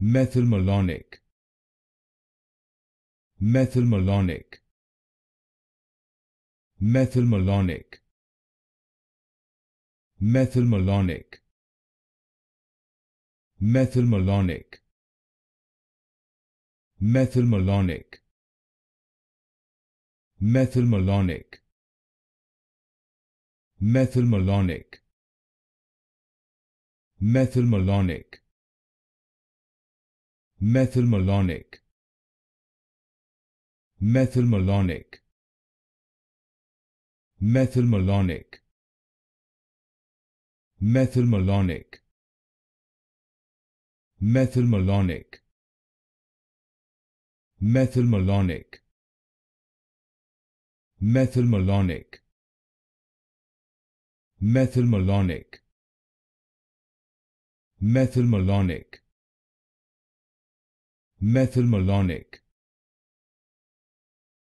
methylmalonic methylmalonic methylmalonic methylmalonic methylmalonic methylmalonic methylmalonic methylmalonic methylmalonic methylmalonic methylmalonic methylmalonic methylmalonic methylmalonic methylmalonic methylmalonic methylmalonic methylmalonic methylmalonic